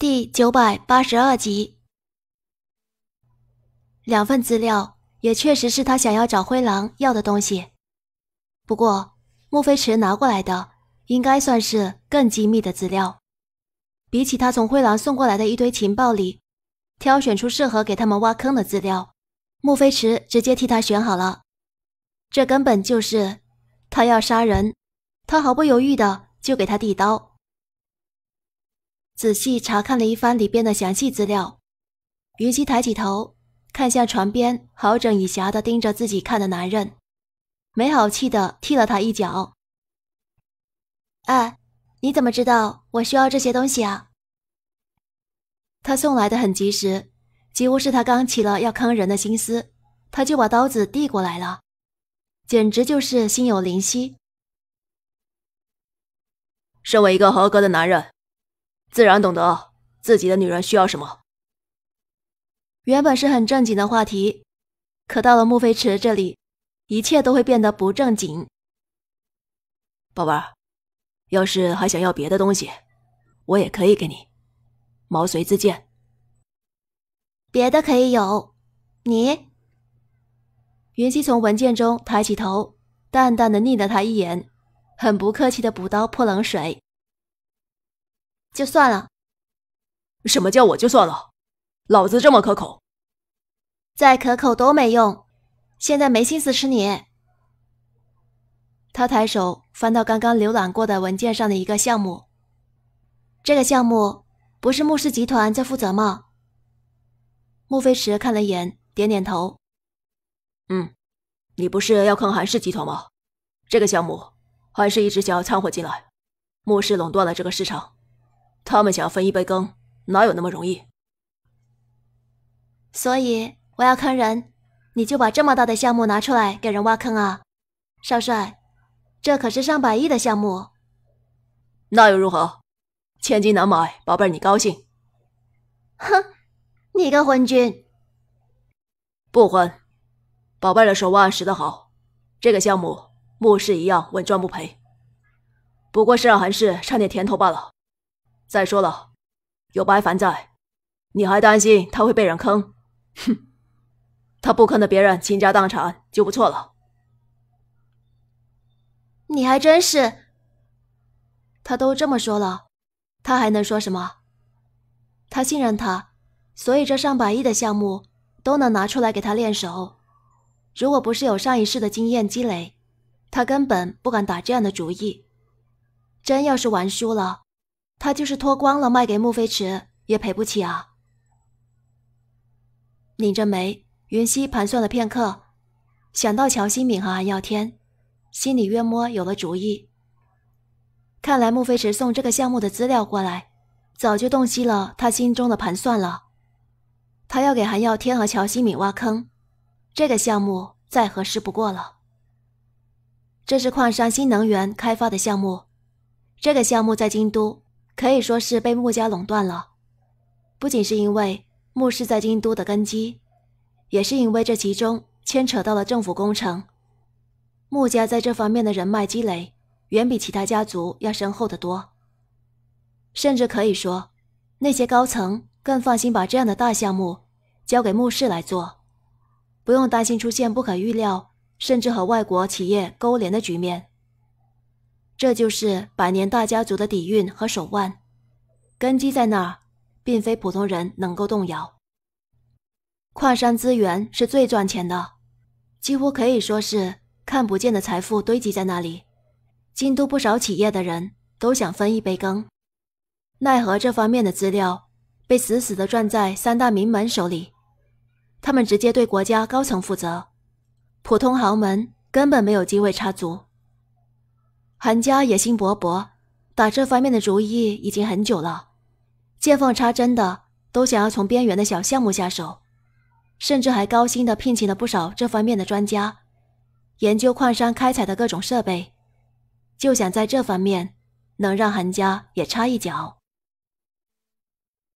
第九百八十二集，两份资料也确实是他想要找灰狼要的东西。不过，莫飞池拿过来的应该算是更机密的资料。比起他从灰狼送过来的一堆情报里挑选出适合给他们挖坑的资料，莫飞池直接替他选好了。这根本就是他要杀人，他毫不犹豫的就给他递刀。仔细查看了一番里边的详细资料，云姬抬起头看向床边好整以暇的盯着自己看的男人，没好气的踢了他一脚：“哎，你怎么知道我需要这些东西啊？”他送来的很及时，几乎是他刚起了要坑人的心思，他就把刀子递过来了，简直就是心有灵犀。身为一个合格的男人。自然懂得自己的女人需要什么。原本是很正经的话题，可到了穆飞池这里，一切都会变得不正经。宝贝儿，要是还想要别的东西，我也可以给你，毛遂自荐。别的可以有，你。云溪从文件中抬起头，淡淡的睨了他一眼，很不客气的补刀泼冷水。就算了。什么叫我就算了？老子这么可口，再可口都没用。现在没心思吃你。他抬手翻到刚刚浏览过的文件上的一个项目。这个项目不是穆氏集团在负责吗？穆飞驰看了一眼，点点头。嗯，你不是要看韩氏集团吗？这个项目，韩氏一直想要掺和进来。穆氏垄断了这个市场。他们想要分一杯羹，哪有那么容易？所以我要坑人，你就把这么大的项目拿出来给人挖坑啊，少帅，这可是上百亿的项目。那又如何？千金难买宝贝，你高兴？哼，你个昏君！不昏，宝贝的手腕使得好，这个项目目氏一样稳赚不赔，不过是让韩氏尝点甜头罢了。再说了，有白凡在，你还担心他会被人坑？哼，他不坑的别人倾家荡产就不错了。你还真是，他都这么说了，他还能说什么？他信任他，所以这上百亿的项目都能拿出来给他练手。如果不是有上一世的经验积累，他根本不敢打这样的主意。真要是玩输了，他就是脱光了卖给穆飞驰，也赔不起啊！拧着眉，云溪盘算了片刻，想到乔新敏和韩耀天，心里约摸有了主意。看来穆飞驰送这个项目的资料过来，早就洞悉了他心中的盘算了。他要给韩耀天和乔新敏挖坑，这个项目再合适不过了。这是矿山新能源开发的项目，这个项目在京都。可以说是被穆家垄断了，不仅是因为穆氏在京都的根基，也是因为这其中牵扯到了政府工程。穆家在这方面的人脉积累远比其他家族要深厚的多，甚至可以说，那些高层更放心把这样的大项目交给穆氏来做，不用担心出现不可预料，甚至和外国企业勾连的局面。这就是百年大家族的底蕴和手腕，根基在那儿，并非普通人能够动摇。矿山资源是最赚钱的，几乎可以说是看不见的财富堆积在那里。京都不少企业的人都想分一杯羹，奈何这方面的资料被死死地攥在三大名门手里，他们直接对国家高层负责，普通豪门根本没有机会插足。韩家野心勃勃，打这方面的主意已经很久了。见缝插针的都想要从边缘的小项目下手，甚至还高薪的聘请了不少这方面的专家，研究矿山开采的各种设备，就想在这方面能让韩家也插一脚。